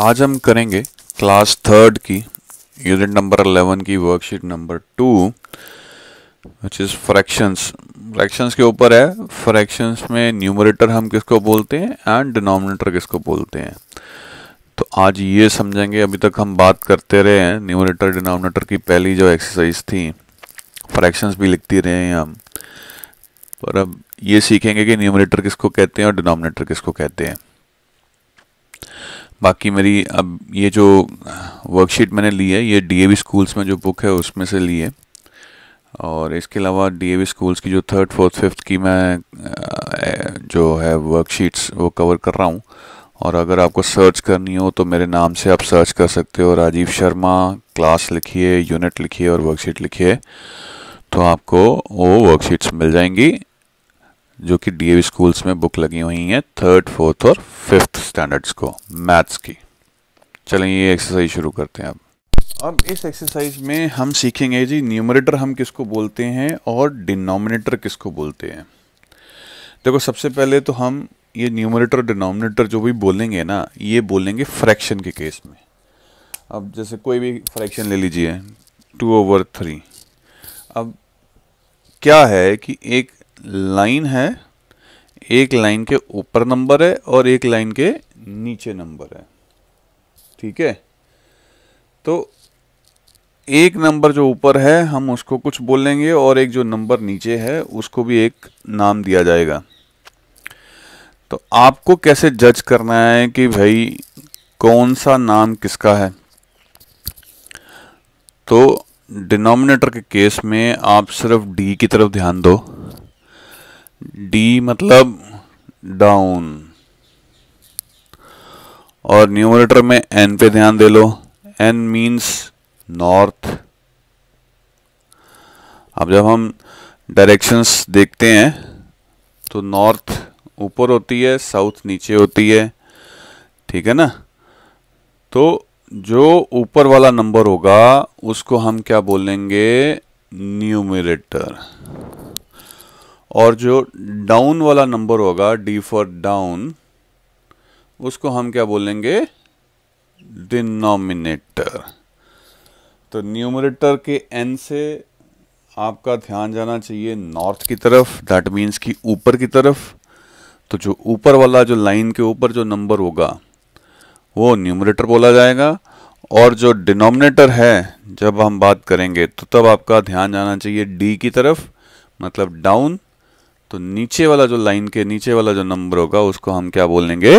आज हम करेंगे क्लास थर्ड की यूनिट नंबर 11 की worksheet number two which is fractions fractions के ऊपर है फ्रैक्शंस में न्यूमरेटर हम किसको बोलते हैं एंड डिनोमिनेटर किसको बोलते हैं तो आज ये समझेंगे अभी तक हम बात करते रहे हैं न्यूमरेटर डिनोमिनेटर की पहली जो एक्सरसाइज थी फ्रैक्शंस भी लिखती रहे हैं हम पर अब ये सीखेंगे कि न्यूमरेटर किसको कहते हैं और डिनोमिनेटर किसको कहते हैं बाकी मेरी अब ये जो वर्कशीट मैंने ली है ये डीएवी स्कूल्स में जो बुक है उसमें से ली है और इसके अलावा डीएवी स्कूल्स की जो थर्ड फोर्थ फिफ्थ की मैं जो है वर्कशीट्स वो कवर कर रहा हूँ और अगर आपको सर्च करनी हो तो मेरे नाम से आप सर्च कर सकते हो राजीव शर्मा क्लास लिखिए यूनिट लिखिए और वर्कशीट लिखिए तो आपको वो वर्कशीट्स मिल जाएंगी जो कि डीएवी स्कूल्स में बुक लगी हुई हैं थर्ड फोर्थ और फिफ्थ स्टैंडर्ड्स को मैथ्स की चलें ये एक्सरसाइज शुरू करते हैं अब अब इस एक्सरसाइज में हम सीखेंगे जी न्यूमरेटर हम किसको बोलते हैं और डिनोमिनेटर किसको बोलते हैं देखो सबसे पहले तो हम ये न्यूमरेटर डिनोमिनेटर जो भी बोलेंगे ना ये बोलेंगे फ्रैक्शन के केस में अब जैसे कोई भी फ्रैक्शन ले लीजिए टू ओवर थ्री अब क्या है कि एक लाइन है एक लाइन के ऊपर नंबर है और एक लाइन के नीचे नंबर है ठीक है तो एक नंबर जो ऊपर है हम उसको कुछ बोलेंगे और एक जो नंबर नीचे है उसको भी एक नाम दिया जाएगा तो आपको कैसे जज करना है कि भाई कौन सा नाम किसका है तो डिनोमिनेटर के केस में आप सिर्फ डी की तरफ ध्यान दो डी मतलब डाउन और न्यूमरेटर में एन पे ध्यान दे लो एन मीन्स नॉर्थ अब जब हम डायरेक्शंस देखते हैं तो नॉर्थ ऊपर होती है साउथ नीचे होती है ठीक है ना तो जो ऊपर वाला नंबर होगा उसको हम क्या बोलेंगे न्यूमिरेटर और जो डाउन वाला नंबर होगा डी फॉर डाउन उसको हम क्या बोलेंगे डिनोमिनेटर तो न्यूमरेटर के एन से आपका ध्यान जाना चाहिए नॉर्थ की तरफ दैट मीन्स कि ऊपर की तरफ तो जो ऊपर वाला जो लाइन के ऊपर जो नंबर होगा वो न्यूमरेटर बोला जाएगा और जो डिनोमिनेटर है जब हम बात करेंगे तो तब आपका ध्यान जाना चाहिए डी की तरफ मतलब डाउन तो नीचे वाला जो लाइन के नीचे वाला जो नंबर होगा उसको हम क्या बोलेंगे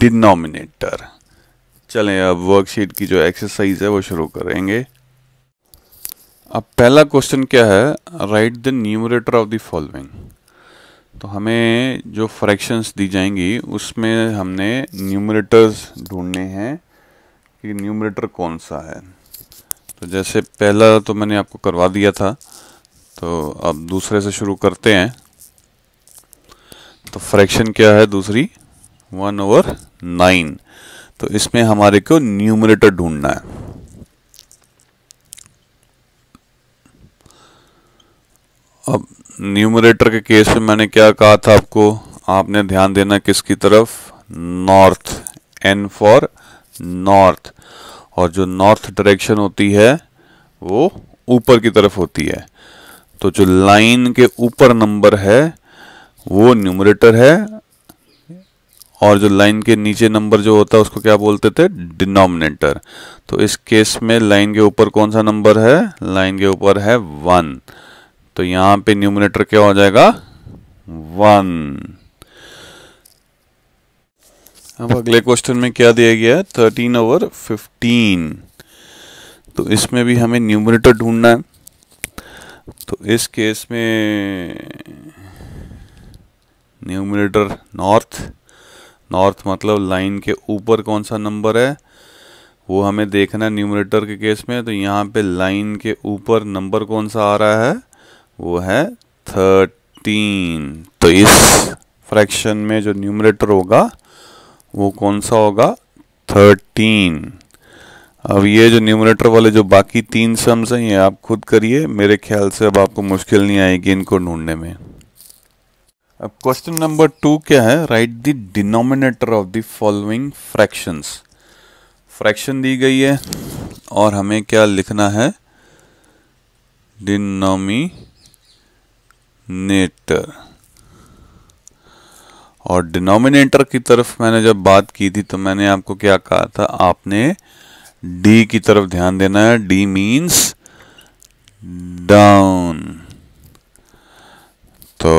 डिनोमिनेटर चलें अब वर्कशीट की जो एक्सरसाइज है वो शुरू करेंगे अब पहला क्वेश्चन क्या है write the numerator of the following तो हमें जो फ्रैक्शंस दी जाएंगी उसमें हमने न्यूमरेटर्स ढूंढने हैं कि न्यूमरेटर कौन सा है तो जैसे पहला तो मैंने आपको करवा दिया था तो अब दूसरे से शुरू करते हैं तो फ्रैक्शन क्या है दूसरी वन ओवर नाइन तो इसमें हमारे को न्यूमरेटर ढूंढना है अब न्यूमरेटर के केस में मैंने क्या कहा था आपको आपने ध्यान देना किसकी तरफ नॉर्थ एन फॉर नॉर्थ और जो नॉर्थ डायरेक्शन होती है वो ऊपर की तरफ होती है तो जो लाइन के ऊपर नंबर है वो न्यूमरेटर है और जो लाइन के नीचे नंबर जो होता है उसको क्या बोलते थे डिनोमिनेटर तो इस केस में लाइन के ऊपर कौन सा नंबर है लाइन के ऊपर है वन तो यहां पे न्यूमिनेटर क्या हो जाएगा वन अब अगले क्वेश्चन में क्या दिया गया है थर्टीन ओवर फिफ्टीन तो इसमें भी हमें न्यूमिनेटर ढूंढना है तो इस केस में न्यूमिनेटर नॉर्थ नॉर्थ मतलब लाइन के ऊपर कौन सा नंबर है वो हमें देखना है न्यूमिनेटर के केस में तो यहाँ पे लाइन के ऊपर नंबर कौन सा आ रहा है वो है थर्टीन तो इस फ्रैक्शन में जो न्यूमिनेटर होगा वो कौन सा होगा थर्टीन अब ये जो न्यूमरेटर वाले जो बाकी तीन सम्स हैं ये आप खुद करिए मेरे ख्याल से अब आपको मुश्किल नहीं आएगी इनको ढूंढने में अब क्वेश्चन नंबर टू क्या है write the denominator of the following fractions fraction दी गई है और हमें क्या लिखना है डिनोमिनेटर और डिनोमिनेटर की तरफ मैंने जब बात की थी तो मैंने आपको क्या कहा था आपने डी की तरफ ध्यान देना है डी मीन्स डाउन तो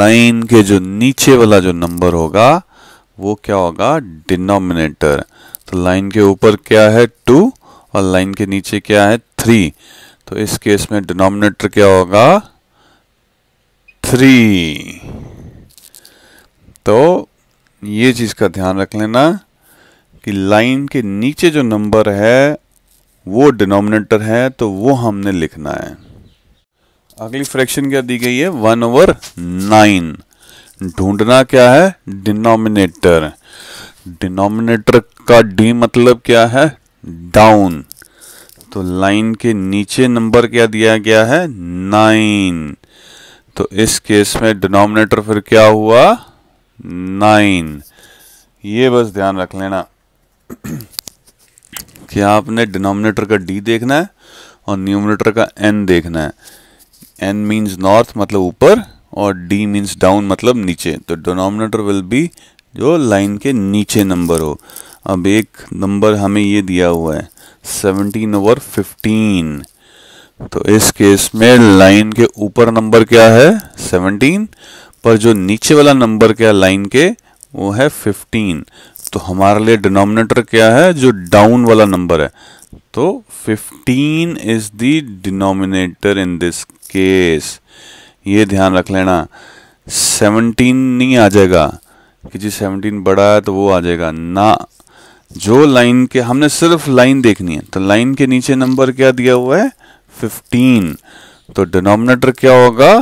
लाइन के जो नीचे वाला जो नंबर होगा वो क्या होगा डिनोमिनेटर तो लाइन के ऊपर क्या है टू और लाइन के नीचे क्या है थ्री तो इस केस में डिनोमिनेटर क्या होगा थ्री तो ये चीज का ध्यान रख लेना कि लाइन के नीचे जो नंबर है वो डिनोमिनेटर है तो वो हमने लिखना है अगली फ्रैक्शन क्या दी गई है वन ओवर नाइन ढूंढना क्या है डिनोमिनेटर डिनोमिनेटर का डी मतलब क्या है डाउन तो लाइन के नीचे नंबर क्या दिया गया है नाइन तो इस केस में डिनोमिनेटर फिर क्या हुआ नाइन ये बस ध्यान रख लेना कि आपने डिनोमिनेटर का डी देखना है और न्यूमिनेटर का एन देखना है एन मीन्स नॉर्थ मतलब ऊपर और डी मीन्स डाउन मतलब नीचे तो डिनोमिनेटर विल बी जो लाइन के नीचे नंबर हो अब एक नंबर हमें ये दिया हुआ है सेवनटीन ओवर फिफ्टीन तो इस केस में लाइन के ऊपर नंबर क्या है सेवनटीन पर जो नीचे वाला नंबर क्या लाइन के वो है फिफ्टीन तो हमारे लिए डिनोमिनेटर क्या है जो डाउन वाला नंबर है तो 15 is the denominator in this case ये ध्यान रख लेना 17 नहीं आ जाएगा कि जी 17 बड़ा है तो वो आ जाएगा ना जो लाइन के हमने सिर्फ लाइन देखनी है तो लाइन के नीचे नंबर क्या दिया हुआ है 15 तो डिनोमिनेटर क्या होगा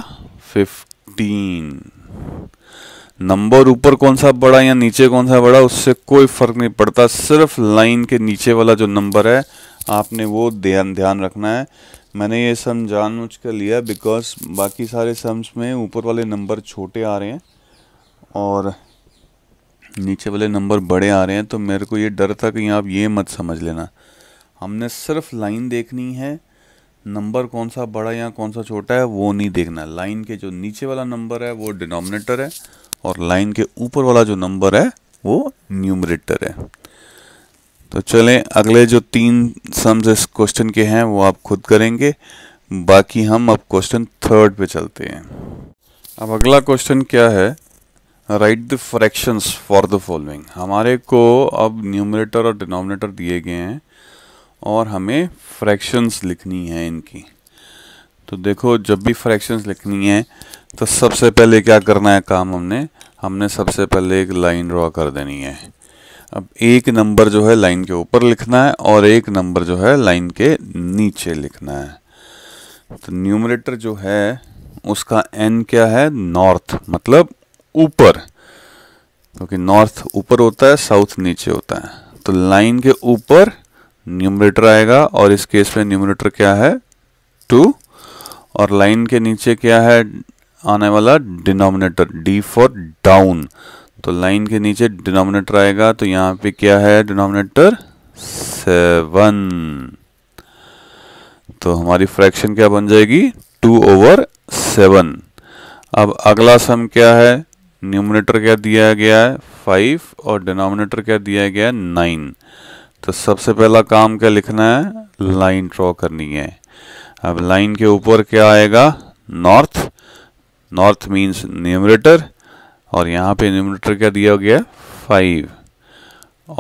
15 नंबर ऊपर कौन सा बड़ा या नीचे कौन सा बड़ा उससे कोई फर्क नहीं पड़ता सिर्फ लाइन के नीचे वाला जो नंबर है आपने वो ध्यान ध्यान रखना है मैंने ये सम जानबूझ कर लिया बिकॉज बाकी सारे सम्स में ऊपर वाले नंबर छोटे आ रहे हैं और नीचे वाले नंबर बड़े आ रहे हैं तो मेरे को ये डर था कि आप ये मत समझ लेना हमने सिर्फ लाइन देखनी है नंबर कौन सा बड़ा या कौन सा छोटा है वो नहीं देखना लाइन के जो नीचे वाला नंबर है वो डिनोमिनेटर है और लाइन के ऊपर वाला जो नंबर है वो न्यूमरेटर है तो चलें अगले जो तीन सम्स इस क्वेश्चन के हैं वो आप खुद करेंगे बाकी हम अब क्वेश्चन थर्ड पे चलते हैं अब अगला क्वेश्चन क्या है write the fractions for the following हमारे को अब न्यूमरेटर और डिनोमिनेटर दिए गए हैं और हमें फ्रैक्शंस लिखनी है इनकी तो देखो जब भी फ्रैक्शंस लिखनी है तो सबसे पहले क्या करना है काम हमने हमने सबसे पहले एक लाइन ड्रॉ कर देनी है अब एक नंबर जो है लाइन के ऊपर लिखना है और एक नंबर जो है लाइन के नीचे लिखना है तो न्यूमरेटर जो है उसका एन क्या है नॉर्थ मतलब ऊपर क्योंकि तो नॉर्थ ऊपर होता है साउथ नीचे होता है तो लाइन के ऊपर न्यूमरेटर आएगा और इस केस में न्यूमरेटर क्या है टू और लाइन के नीचे क्या है आने वाला डिनोमिनेटर डी फॉर डाउन तो लाइन के नीचे डिनोमिनेटर आएगा तो यहां पे क्या है डिनोमिनेटर सेवन तो हमारी फ्रैक्शन क्या बन जाएगी टू ओवर सेवन अब अगला सम क्या है न्यूमिनेटर क्या दिया गया है फाइव और डिनोमिनेटर क्या दिया गया है नाइन तो सबसे पहला काम क्या लिखना है लाइन ड्रॉ करनी है अब लाइन के ऊपर क्या आएगा नॉर्थ नॉर्थ मीन्स न्यूमरेटर और यहाँ पे न्यूमरेटर क्या दिया गया फाइव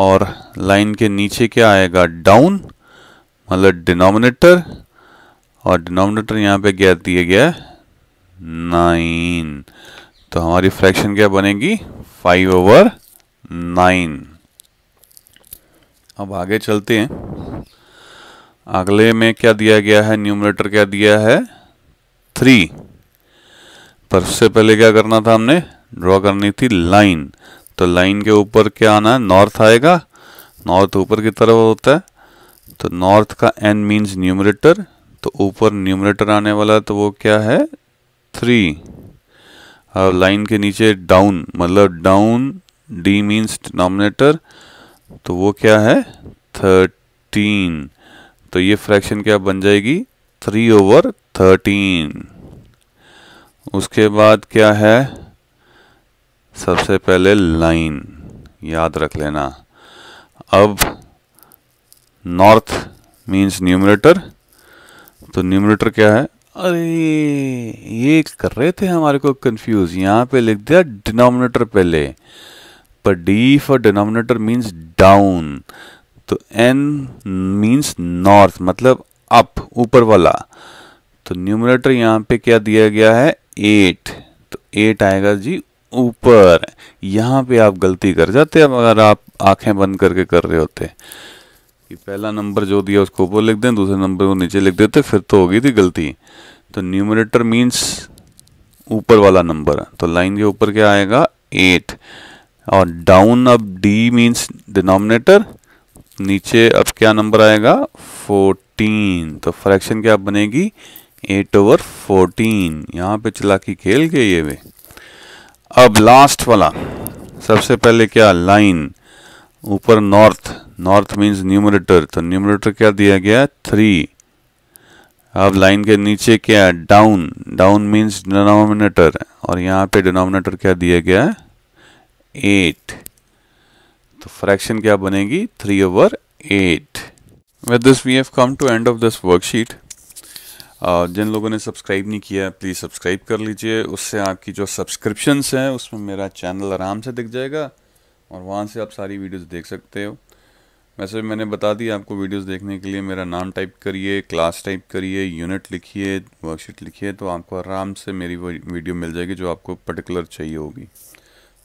और लाइन के नीचे क्या आएगा डाउन मतलब डिनोमिनेटर और डिनोमिनेटर यहाँ पे क्या दिया गया नाइन तो हमारी फ्रैक्शन क्या बनेगी फाइव ओवर नाइन अब आगे चलते हैं अगले में क्या दिया गया है न्यूमरेटर क्या दिया है थ्री पर उससे पहले क्या करना था हमने ड्रॉ करनी थी लाइन तो लाइन के ऊपर क्या आना है नॉर्थ आएगा नॉर्थ ऊपर की तरफ होता है तो नॉर्थ का एन मीन्स न्यूमरेटर तो ऊपर न्यूमरेटर आने वाला है तो वो क्या है थ्री और लाइन के नीचे डाउन मतलब डाउन डी मीन्स डिनोमिनेटर तो वो क्या है थर्टीन तो ये फ्रैक्शन क्या बन जाएगी थ्री ओवर थर्टीन उसके बाद क्या है सबसे पहले लाइन याद रख लेना अब नॉर्थ मीन्स न्यूमरेटर तो न्यूमरेटर क्या है अरे ये कर रहे थे हमारे को कंफ्यूज यहां पे लिख दिया डिनोमिनेटर पहले पर D for denominator means down तो एन मीन्स नॉर्थ मतलब अप ऊपर वाला तो न्यूमरेटर यहाँ पे क्या दिया गया है एट तो एट आएगा जी ऊपर यहाँ पे आप गलती कर जाते हैं अगर आप आंखें बंद करके कर रहे होते कि पहला नंबर जो दिया उसको ऊपर लिख दें दूसरे नंबर को नीचे लिख देते फिर तो होगी थी गलती तो न्यूमिनेटर मीन्स ऊपर वाला नंबर तो लाइन के ऊपर क्या आएगा एट और डाउन अब डी मीन्स डिनोमिनेटर नीचे अब क्या नंबर आएगा फोर्टीन तो फ्रैक्शन क्या बनेगी एट ओवर फोर्टीन यहाँ पे चलाकी खेल के ये वे अब लास्ट वाला सबसे पहले क्या लाइन ऊपर नॉर्थ नॉर्थ मीन्स न्यूमरेटर तो न्यूमरेटर क्या दिया गया थ्री अब लाइन के नीचे क्या है डाउन डाउन मीन्स डिनोमिनेटर और यहाँ पे डिनोमिनेटर क्या दिया गया है एट तो फ्रैक्शन क्या बनेगी three over eight with this we have come to end of this worksheet जिन लोगों ने सब्सक्राइब नहीं किया प्लीज़ सब्सक्राइब कर लीजिए उससे आपकी जो सब्सक्रिप्शंस हैं उसमें मेरा चैनल आराम से दिख जाएगा और वहाँ से आप सारी वीडियोस देख सकते हो वैसे मैंने बता दी आपको वीडियोस देखने के लिए मेरा नाम टाइप करिए क्लास टाइप करिए यूनिट लिखिए वर्कशीट लिखिए तो आपको आराम से मेरी वीडियो मिल जाएगी जो आपको पर्टिकुलर चाहिए होगी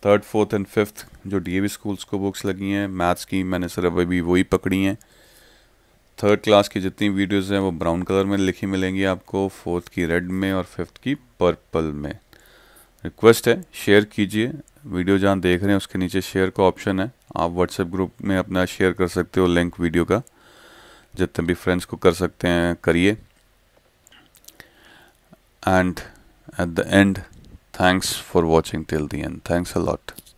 थर्ड फोर्थ एंड फिफ्थ जो डी स्कूल्स को बुक्स लगी हैं मैथ्स की मैंने सिर्फ अभी वही पकड़ी हैं थर्ड क्लास की जितनी वीडियोस हैं वो ब्राउन कलर में लिखी मिलेंगी आपको फोर्थ की रेड में और फिफ्थ की पर्पल में रिक्वेस्ट है शेयर कीजिए वीडियो जहाँ देख रहे हैं उसके नीचे शेयर का ऑप्शन है आप व्हाट्सएप ग्रुप में अपना शेयर कर सकते हो लिंक वीडियो का जितने भी फ्रेंड्स को कर सकते हैं करिए and at the end thanks for watching till the end थैंक्स a